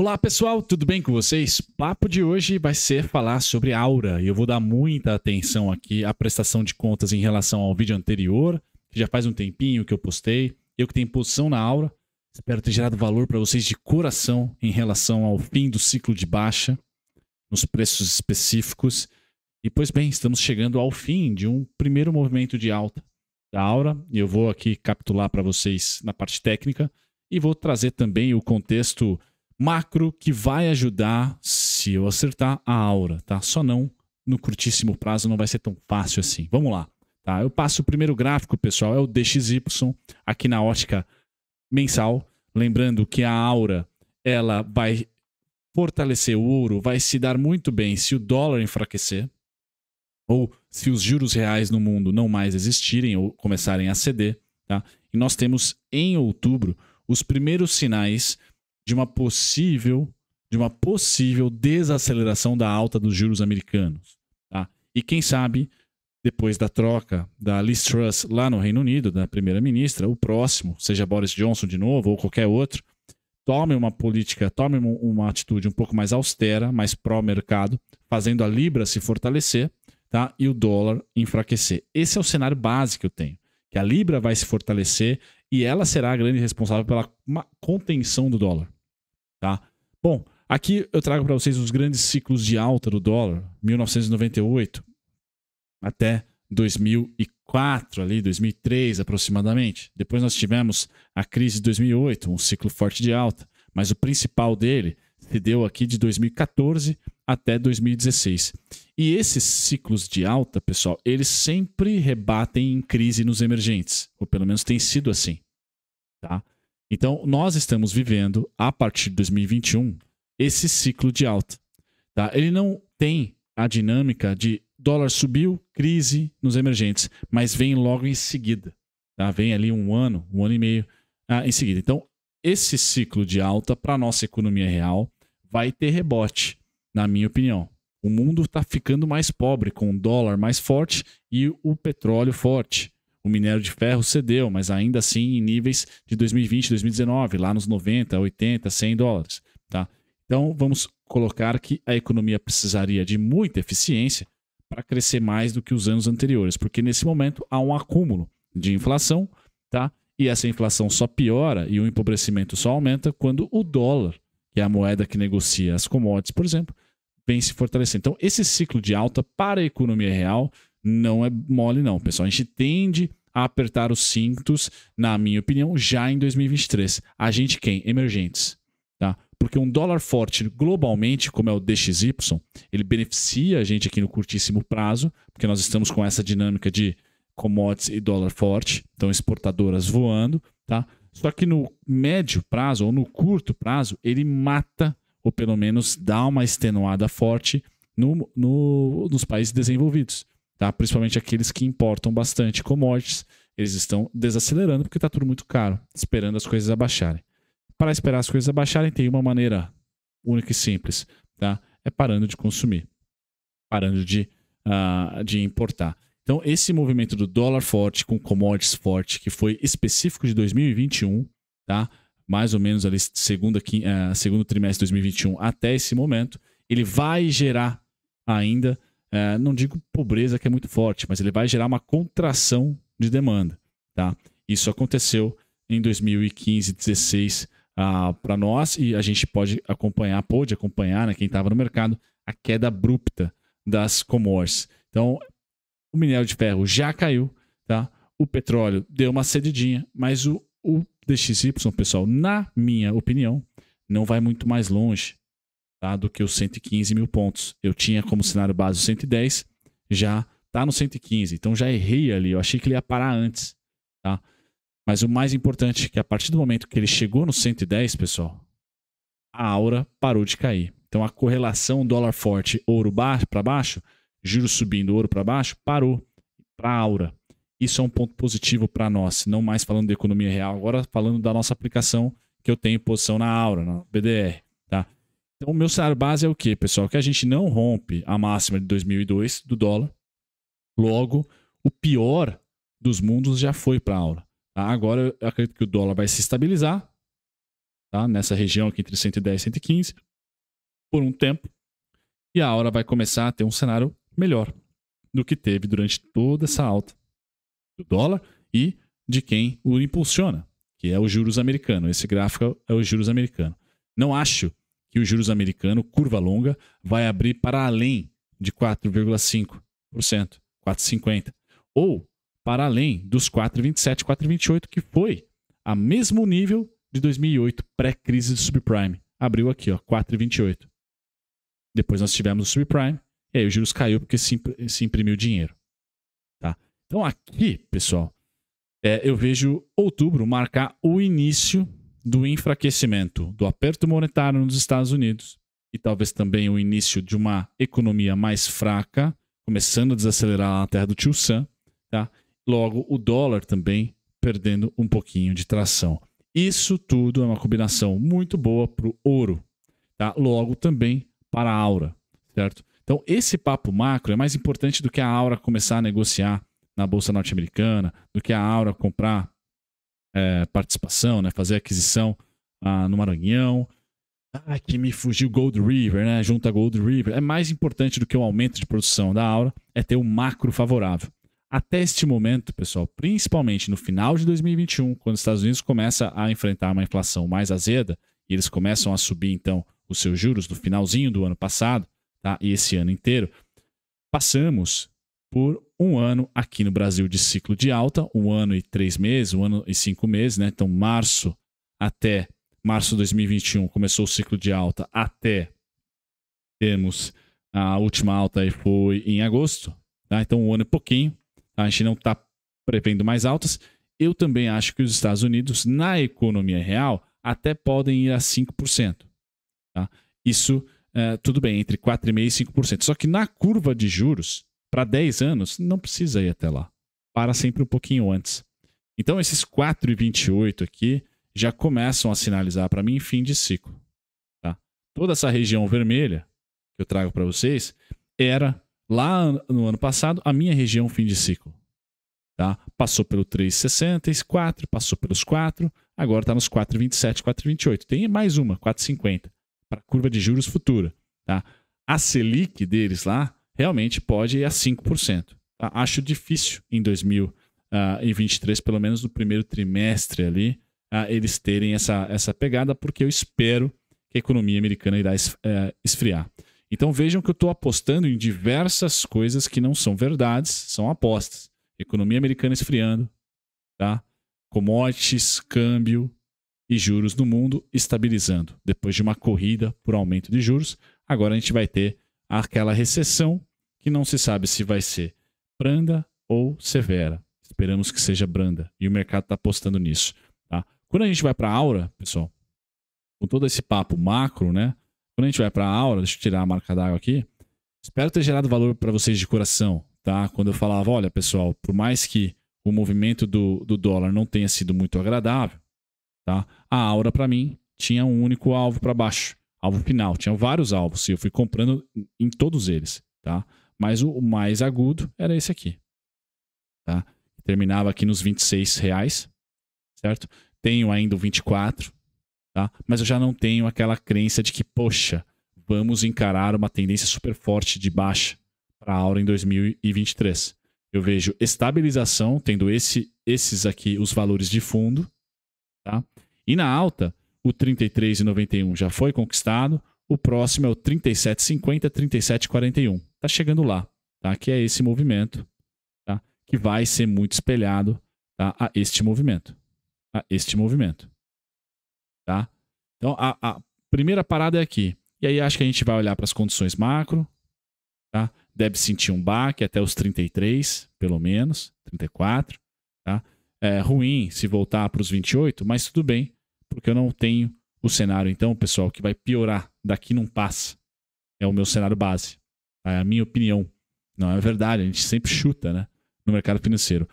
Olá pessoal, tudo bem com vocês? Papo de hoje vai ser falar sobre aura e eu vou dar muita atenção aqui à prestação de contas em relação ao vídeo anterior, que já faz um tempinho que eu postei. Eu que tenho posição na aura, espero ter gerado valor para vocês de coração em relação ao fim do ciclo de baixa, nos preços específicos. E pois bem, estamos chegando ao fim de um primeiro movimento de alta da aura e eu vou aqui capitular para vocês na parte técnica e vou trazer também o contexto macro que vai ajudar, se eu acertar, a aura, tá? Só não no curtíssimo prazo não vai ser tão fácil assim. Vamos lá, tá? Eu passo o primeiro gráfico, pessoal, é o DXY, aqui na ótica mensal. Lembrando que a aura, ela vai fortalecer o ouro, vai se dar muito bem se o dólar enfraquecer, ou se os juros reais no mundo não mais existirem ou começarem a ceder, tá? E nós temos em outubro os primeiros sinais de uma possível de uma possível desaceleração da alta dos juros americanos, tá? E quem sabe depois da troca da Liz Truss lá no Reino Unido, da primeira-ministra, o próximo, seja Boris Johnson de novo ou qualquer outro, tome uma política, tome uma atitude um pouco mais austera, mais pró-mercado, fazendo a libra se fortalecer, tá? E o dólar enfraquecer. Esse é o cenário base que eu tenho, que a libra vai se fortalecer e ela será a grande responsável pela contenção do dólar. Tá? Bom, aqui eu trago para vocês os grandes ciclos de alta do dólar, 1998 até 2004, ali 2003 aproximadamente. Depois nós tivemos a crise de 2008, um ciclo forte de alta, mas o principal dele se deu aqui de 2014 até 2016. E esses ciclos de alta, pessoal, eles sempre rebatem em crise nos emergentes, ou pelo menos tem sido assim, tá? Então, nós estamos vivendo, a partir de 2021, esse ciclo de alta. Tá? Ele não tem a dinâmica de dólar subiu, crise nos emergentes, mas vem logo em seguida. Tá? Vem ali um ano, um ano e meio ah, em seguida. Então, esse ciclo de alta para a nossa economia real vai ter rebote, na minha opinião. O mundo está ficando mais pobre, com o dólar mais forte e o petróleo forte o minério de ferro cedeu, mas ainda assim em níveis de 2020, 2019, lá nos 90, 80, 100 dólares. Tá? Então vamos colocar que a economia precisaria de muita eficiência para crescer mais do que os anos anteriores, porque nesse momento há um acúmulo de inflação, tá? E essa inflação só piora e o empobrecimento só aumenta quando o dólar, que é a moeda que negocia as commodities, por exemplo, vem se fortalecendo. Então, esse ciclo de alta para a economia real não é mole, não, pessoal. A gente tende apertar os cintos, na minha opinião, já em 2023. A gente quem? Emergentes. Tá? Porque um dólar forte globalmente, como é o DXY, ele beneficia a gente aqui no curtíssimo prazo, porque nós estamos com essa dinâmica de commodities e dólar forte, então exportadoras voando, tá? Só que no médio prazo ou no curto prazo, ele mata ou pelo menos dá uma extenuada forte no, no, nos países desenvolvidos tá? principalmente aqueles que importam bastante commodities, eles estão desacelerando porque está tudo muito caro, esperando as coisas abaixarem. Para esperar as coisas abaixarem, tem uma maneira única e simples, tá? é parando de consumir, parando de, uh, de importar. Então, esse movimento do dólar forte com commodities forte, que foi específico de 2021, tá? mais ou menos ali segunda, uh, segundo trimestre de 2021 até esse momento, ele vai gerar ainda é, não digo pobreza que é muito forte, mas ele vai gerar uma contração de demanda. Tá? Isso aconteceu em 2015, 2016 para nós e a gente pode acompanhar, pôde acompanhar, né, quem estava no mercado, a queda abrupta das commodities. Então, o minério de ferro já caiu, tá? o petróleo deu uma cedidinha, mas o, o DXY, pessoal, na minha opinião, não vai muito mais longe tá? do que os 115 mil pontos. Eu tinha como cenário base 110, já tá no 115. Então já errei ali. Eu achei que ele ia parar antes. Tá? Mas o mais importante é que a partir do momento que ele chegou no 110, pessoal, a aura parou de cair. Então a correlação dólar forte ouro para baixo, juros subindo ouro para baixo, parou para a aura. Isso é um ponto positivo para nós, não mais falando de economia real, agora falando da nossa aplicação que eu tenho posição na aura, na BDR, tá? Então, o meu salário base é o quê, pessoal? Que a gente não rompe a máxima de 2002 do dólar. Logo, o pior dos mundos já foi para a aula. Tá? Agora, eu acredito que o dólar vai se estabilizar tá? nessa região aqui entre 110 e 115 por um tempo. E a aula vai começar a ter um cenário melhor do que teve durante toda essa alta do dólar e de quem o impulsiona, que é os juros americano. Esse gráfico é os juros americano. Não acho que o juros americano, curva longa, vai abrir para além de 4,5%, 4,50%, ou para além dos 4,27%, 4,28%, que foi a mesmo nível de 2008, pré-crise do subprime. Abriu aqui, ó, 4,28%. Depois nós tivemos o subprime, e aí o juros caiu porque se imprimiu dinheiro. Tá? Então aqui, pessoal, é, eu vejo outubro marcar o início do enfraquecimento do aperto monetário nos Estados Unidos e talvez também o início de uma economia mais fraca, começando a desacelerar na terra do Tio Sam, tá? Logo, o dólar também perdendo um pouquinho de tração. Isso tudo é uma combinação muito boa para o ouro, tá? Logo, também para a aura, certo? Então, esse papo macro é mais importante do que a aura começar a negociar na bolsa norte-americana, do que a aura comprar é, participação, né? Fazer aquisição ah, no Maranhão. Ah, que me fugiu Gold River, né? Junto a Gold River. É mais importante do que o aumento de produção da Aura, é ter um macro favorável. Até este momento, pessoal, principalmente no final de 2021, quando os Estados Unidos começa a enfrentar uma inflação mais azeda, e eles começam a subir, então, os seus juros no finalzinho do ano passado, tá? E esse ano inteiro, passamos por um ano aqui no Brasil de ciclo de alta, um ano e três meses, um ano e cinco meses, né? Então, março até março de 2021 começou o ciclo de alta até temos a última alta aí foi em agosto, tá? Então, um ano e pouquinho. Tá? A gente não está prevendo mais altas. Eu também acho que os Estados Unidos, na economia real, até podem ir a 5%. Tá? Isso, é, tudo bem, entre 4,5% e 5%. Só que na curva de juros, para 10 anos, não precisa ir até lá. Para sempre um pouquinho antes. Então, esses 4 e 28 aqui já começam a sinalizar para mim fim de ciclo. Tá? Toda essa região vermelha que eu trago para vocês era lá no ano passado a minha região fim de ciclo. Tá? Passou pelo 3,60, 4, passou pelos 4, agora está nos 4,27, 4,28. Tem mais uma, 4,50, para curva de juros futura. Tá? A Selic deles lá realmente pode ir a 5%. Acho difícil em 2023, ah, pelo menos no primeiro trimestre ali, ah, eles terem essa, essa pegada, porque eu espero que a economia americana irá eh, esfriar. Então vejam que eu estou apostando em diversas coisas que não são verdades, são apostas. Economia americana esfriando, tá? commodities, câmbio e juros no mundo estabilizando. Depois de uma corrida por aumento de juros, agora a gente vai ter aquela recessão que não se sabe se vai ser branda ou severa. Esperamos que seja branda. E o mercado está apostando nisso. Tá? Quando a gente vai para a aura, pessoal, com todo esse papo macro, né? Quando a gente vai para a aura, deixa eu tirar a marca d'água aqui. Espero ter gerado valor para vocês de coração, tá? Quando eu falava, olha, pessoal, por mais que o movimento do, do dólar não tenha sido muito agradável, tá? A aura para mim tinha um único alvo para baixo, alvo final. Tinha vários alvos e eu fui comprando em todos eles, tá? Mas o, mais agudo era esse aqui. Tá? Terminava aqui nos 26 reais, certo? Tenho ainda o 24, tá? Mas eu já não tenho aquela crença de que, poxa, vamos encarar uma tendência super forte de baixa para a aura em 2023. Eu vejo estabilização, tendo esse, esses aqui os valores de fundo, tá? E na alta, o 33,91 já foi conquistado, o próximo é o 37,50, 37,41 está chegando lá, tá? Que é esse movimento, tá? Que vai ser muito espelhado tá? a este movimento, a este movimento, tá? Então a, a primeira parada é aqui. E aí acho que a gente vai olhar para as condições macro, tá? Deve sentir um baque até os 33, pelo menos, 34, tá? É ruim se voltar para os 28, mas tudo bem, porque eu não tenho o cenário então, pessoal, que vai piorar, daqui não passa. É o meu cenário base, é a minha opinião. Não é verdade, a gente sempre chuta, né? No mercado financeiro.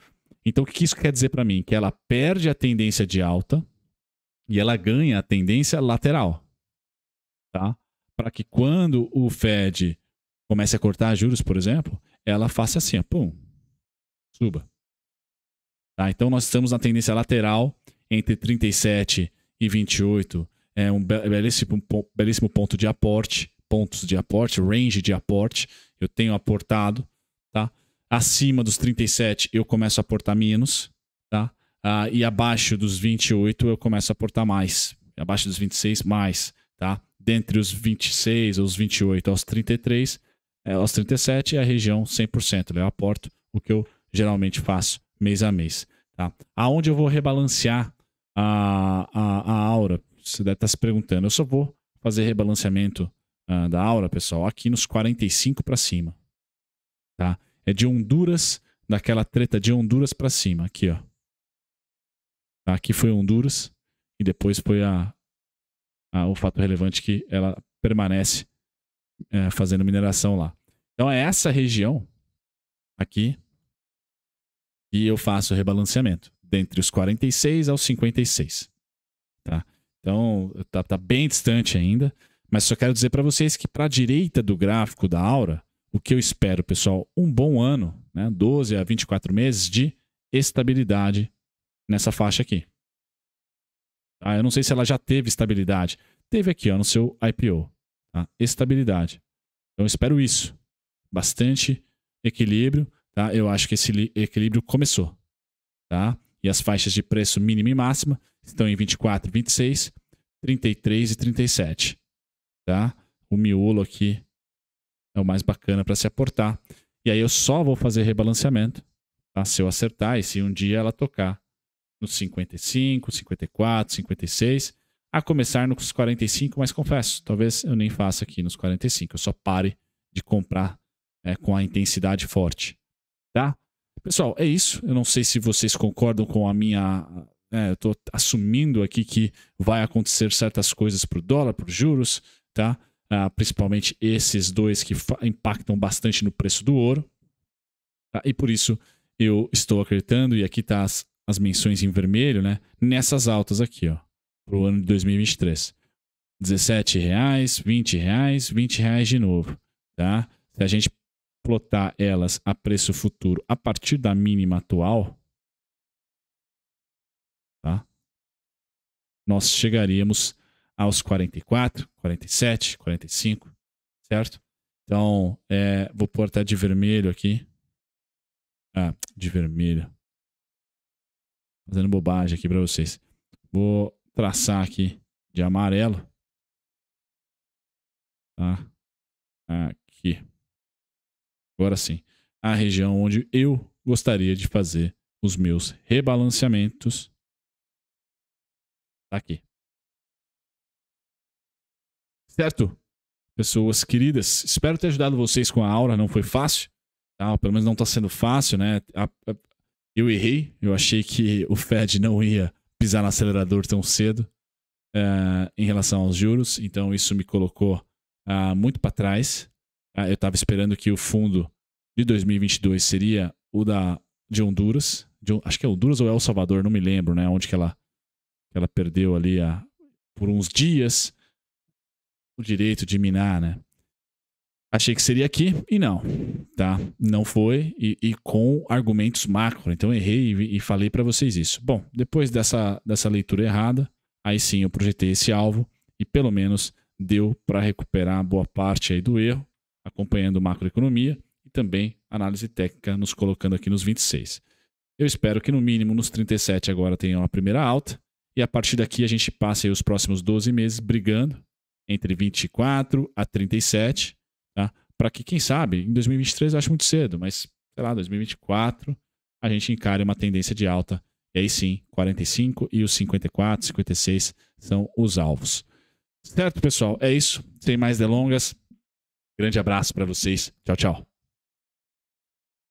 Então, o que isso quer dizer para mim? Que ela perde a tendência de alta e ela ganha a tendência lateral. Tá? Para que quando o Fed comece a cortar juros, por exemplo, ela faça assim, ó, pum, suba. Tá? Então, nós estamos na tendência lateral entre 37 e 28. É um belíssimo, belíssimo ponto de aporte pontos de aporte, range de aporte, eu tenho aportado, tá? Acima dos 37 eu começo a aportar menos, tá? Ah, e abaixo dos 28 eu começo a aportar mais, abaixo dos 26 mais, tá? Dentre os 26 aos 28 aos 33, é, aos 37 é a região 100%, né? eu aporto o que eu geralmente faço mês a mês, tá? Aonde eu vou rebalancear a, a, a aura? Você deve estar se perguntando. Eu só vou fazer rebalanceamento uh, da aura, pessoal, aqui nos 45 para cima. Tá? É de Honduras, daquela treta de Honduras para cima, aqui, ó. Tá? Aqui foi Honduras e depois foi a, a o fato relevante que ela permanece é, fazendo mineração lá. Então é essa região aqui que eu faço o rebalanceamento, dentre os 46 aos 56. Tá? Então tá, tá bem distante ainda. Mas só quero dizer para vocês que para a direita do gráfico da Aura, o que eu espero, pessoal, um bom ano, né, 12 a 24 meses de estabilidade nessa faixa aqui. Ah, eu não sei se ela já teve estabilidade. Teve aqui ó, no seu IPO. Tá? Estabilidade. Então espero isso. Bastante equilíbrio. Tá? Eu acho que esse equilíbrio começou. Tá? E as faixas de preço mínima e máxima estão em 24, 26, 33 e 37 tá? O miolo aqui é o mais bacana para se aportar. E aí eu só vou fazer rebalanceamento, tá? Se eu acertar e se um dia ela tocar nos 55, 54, 56, a começar nos 45, mas confesso, talvez eu nem faça aqui nos 45, eu só pare de comprar é, com a intensidade forte, tá? Pessoal, é isso. Eu não sei se vocês concordam com a minha. É, eu estou assumindo aqui que vai acontecer certas coisas para o dólar, para os juros, tá? Ah, principalmente esses dois que impactam bastante no preço do ouro. Tá? E por isso eu estou acreditando, e aqui tá as, as menções em vermelho, né? Nessas altas aqui, ó, para o ano de 2023. 17 reais, 20 reais, 20 reais de novo, tá? Se a gente plotar elas a preço futuro a partir da mínima atual, tá? Nós chegaríamos aos 44, 47, 45, certo? Então, é, vou pôr até tá, de vermelho aqui. Ah, de vermelho. Fazendo bobagem aqui para vocês. Vou traçar aqui de amarelo. Tá? Aqui. Agora sim. A região onde eu gostaria de fazer os meus rebalanceamentos. Tá aqui. Certo? Pessoas queridas, espero ter ajudado vocês com a aula, não foi fácil. Tá? Pelo menos não está sendo fácil, né? Eu errei, eu achei que o Fed não ia pisar no acelerador tão cedo uh, em relação aos juros, então isso me colocou uh, muito para trás. Uh, eu estava esperando que o fundo de 2022 seria o da de Honduras, de, acho que é Honduras ou El Salvador, não me lembro, né? Onde que ela, que ela perdeu ali a, ah, por uns dias o direito de minar, né? Achei que seria aqui e não, tá? Não foi e, e com argumentos macro. Então errei e, e falei para vocês isso. Bom, depois dessa, dessa leitura errada, aí sim eu projetei esse alvo e pelo menos deu para recuperar boa parte aí do erro, acompanhando macroeconomia e também análise técnica nos colocando aqui nos 26. Eu espero que no mínimo nos 37 agora tenha uma primeira alta e a partir daqui a gente passe aí os próximos 12 meses brigando entre 24 a 37, tá? Para que, quem sabe, em 2023 eu acho muito cedo, mas sei lá, 2024 a gente encare uma tendência de alta. E aí sim, 45 e os 54, 56 são os alvos. Certo, pessoal? É isso. Sem mais delongas. Grande abraço para vocês. Tchau, tchau.